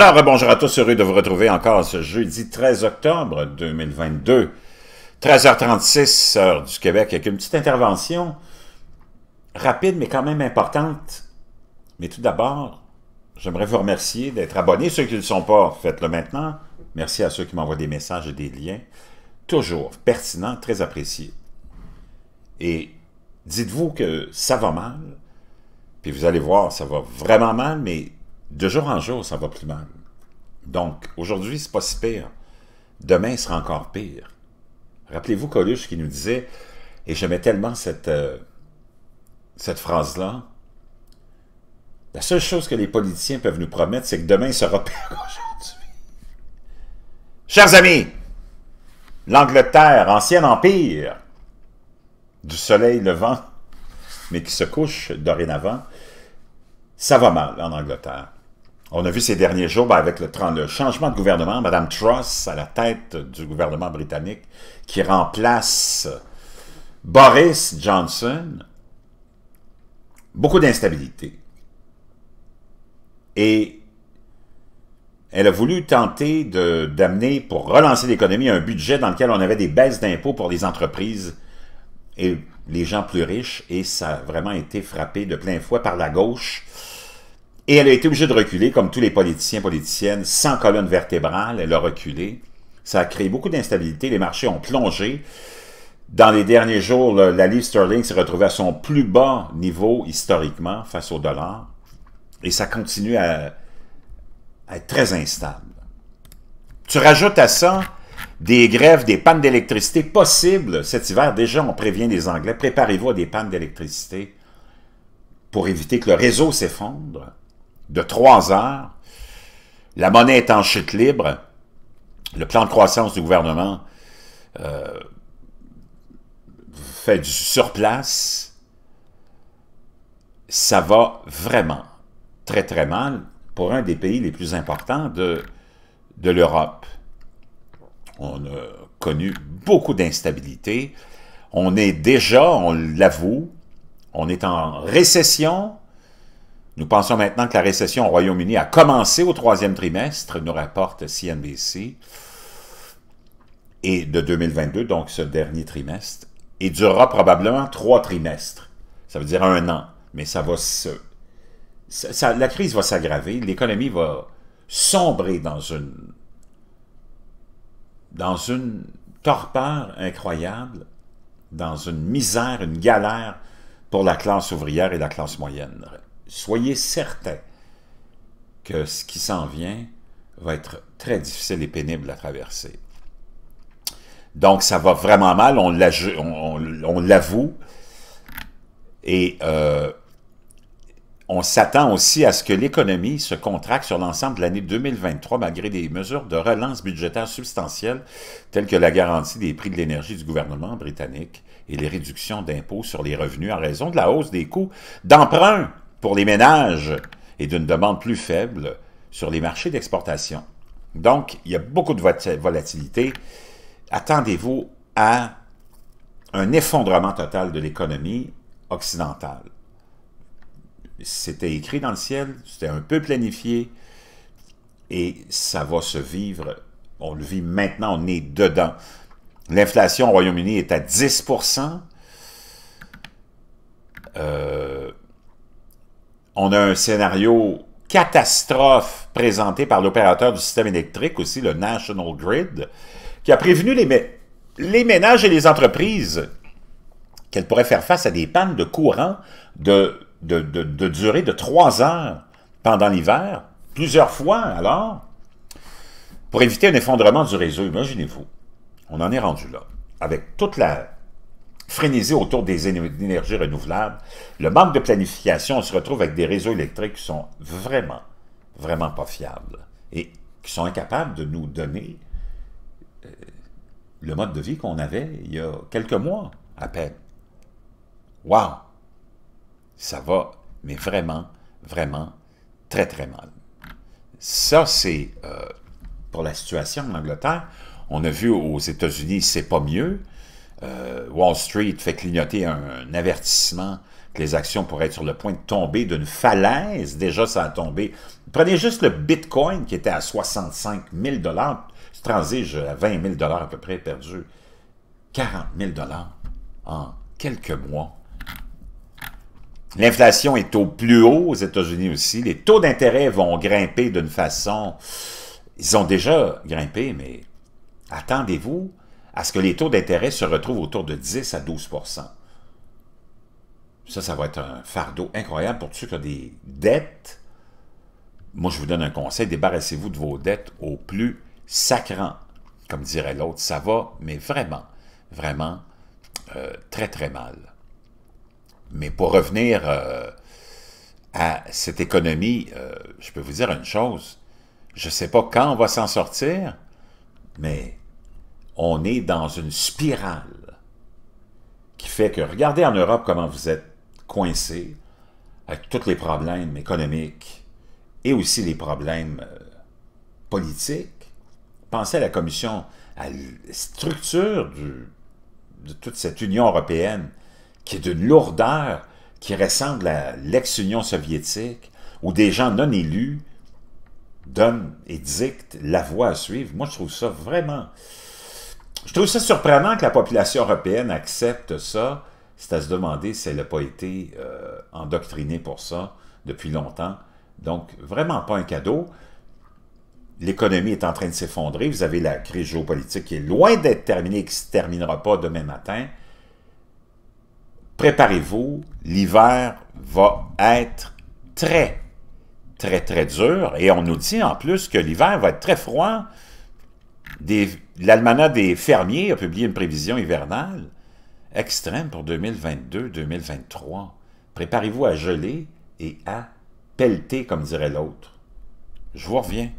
Alors, bonjour à tous, heureux de vous retrouver encore ce jeudi 13 octobre 2022, 13h36, heure du Québec, avec une petite intervention rapide mais quand même importante. Mais tout d'abord, j'aimerais vous remercier d'être abonnés. Ceux qui ne le sont pas, faites-le maintenant. Merci à ceux qui m'envoient des messages et des liens. Toujours pertinent, très apprécié. Et dites-vous que ça va mal, puis vous allez voir, ça va vraiment mal, mais de jour en jour, ça va plus mal. Donc, aujourd'hui, c'est pas si pire. Demain, sera encore pire. Rappelez-vous Coluche qui nous disait, et j'aimais tellement cette, euh, cette phrase-là, la seule chose que les politiciens peuvent nous promettre, c'est que demain il sera pire qu'aujourd'hui. Chers amis, l'Angleterre, ancien empire, du soleil levant, mais qui se couche dorénavant, ça va mal en Angleterre. On a vu ces derniers jours, ben, avec le, le, changement de gouvernement, Mme Truss à la tête du gouvernement britannique, qui remplace Boris Johnson, beaucoup d'instabilité. Et elle a voulu tenter d'amener, pour relancer l'économie, un budget dans lequel on avait des baisses d'impôts pour les entreprises et les gens plus riches, et ça a vraiment été frappé de plein fouet par la gauche. Et elle a été obligée de reculer, comme tous les politiciens, politiciennes, sans colonne vertébrale, elle a reculé. Ça a créé beaucoup d'instabilité, les marchés ont plongé. Dans les derniers jours, la livre sterling s'est retrouvée à son plus bas niveau historiquement face au dollar. Et ça continue à être très instable. Tu rajoutes à ça des grèves, des pannes d'électricité possibles cet hiver. Déjà, on prévient les Anglais, préparez-vous à des pannes d'électricité pour éviter que le réseau s'effondre de trois heures, la monnaie est en chute libre, le plan de croissance du gouvernement euh, fait du surplace, ça va vraiment très très mal pour un des pays les plus importants de, de l'Europe. On a connu beaucoup d'instabilité. On est déjà, on l'avoue, on est en récession nous pensons maintenant que la récession au Royaume-Uni a commencé au troisième trimestre, nous rapporte CNBC, et de 2022, donc ce dernier trimestre, et durera probablement trois trimestres. Ça veut dire un an, mais ça va se... la crise va s'aggraver, l'économie va sombrer dans une... dans une torpeur incroyable, dans une misère, une galère pour la classe ouvrière et la classe moyenne soyez certain que ce qui s'en vient va être très difficile et pénible à traverser. Donc, ça va vraiment mal, on l'avoue, on, et euh, on s'attend aussi à ce que l'économie se contracte sur l'ensemble de l'année 2023 malgré des mesures de relance budgétaire substantielles telles que la garantie des prix de l'énergie du gouvernement britannique et les réductions d'impôts sur les revenus en raison de la hausse des coûts d'emprunt pour les ménages et d'une demande plus faible sur les marchés d'exportation. Donc, il y a beaucoup de volatilité. Attendez-vous à un effondrement total de l'économie occidentale. C'était écrit dans le ciel, c'était un peu planifié, et ça va se vivre. On le vit maintenant, on est dedans. L'inflation au Royaume-Uni est à 10 euh, on a un scénario catastrophe présenté par l'opérateur du système électrique, aussi le National Grid, qui a prévenu les, ménages et les entreprises qu'elles pourraient faire face à des pannes de courant de, de durée de trois heures pendant l'hiver, plusieurs fois alors, pour éviter un effondrement du réseau. Imaginez-vous, on en est rendu là, avec toute la frénésie autour des énergies renouvelables, le manque de planification, on se retrouve avec des réseaux électriques qui sont vraiment, vraiment pas fiables et qui sont incapables de nous donner euh, le mode de vie qu'on avait il y a quelques mois à peine. Waouh! Ça va, mais vraiment, vraiment, très, très mal. Ça, c'est euh, pour la situation en Angleterre. On a vu aux États-Unis, c'est pas mieux. Euh, Wall Street fait clignoter un, avertissement que les actions pourraient être sur le point de tomber d'une falaise. Déjà, ça a tombé. Prenez juste le Bitcoin qui était à 65 000 Je transige à 20 000 à peu près perdu. 40 000 en quelques mois. L'inflation est au plus haut aux États-Unis aussi. Les taux d'intérêt vont grimper d'une façon... Ils ont déjà grimpé, mais attendez-vous à ce que les taux d'intérêt se retrouvent autour de 10 à 12 Ça, ça va être un fardeau incroyable pour ceux qui ont des dettes. Moi, je vous donne un conseil, débarrassez-vous de vos dettes au plus sacrant, comme dirait l'autre. Ça va, mais vraiment, vraiment euh, très, très mal. Mais pour revenir euh, à cette économie, euh, je peux vous dire une chose. Je ne sais pas quand on va s'en sortir, mais on est dans une spirale qui fait que, regardez en Europe comment vous êtes coincé avec tous les problèmes économiques et aussi les problèmes euh, politiques. Pensez à la commission, à la structure de toute cette Union européenne qui est d'une lourdeur qui ressemble à l'ex-Union soviétique où des gens non élus donnent et dictent la voie à suivre. Moi, je trouve ça vraiment je trouve ça surprenant que la population européenne accepte ça. C'est à se demander si elle n'a pas été euh, endoctrinée pour ça depuis longtemps. Donc, vraiment pas un cadeau. L'économie est en train de s'effondrer. Vous avez la crise géopolitique qui est loin d'être terminée et qui ne se terminera pas demain matin. Préparez-vous, l'hiver va être très, très, très dur. Et on nous dit en plus que l'hiver va être très froid, l'Almanach des fermiers a publié une prévision hivernale extrême pour 2022-2023. Préparez-vous à geler et à pelleter, comme dirait l'autre. Je vous reviens.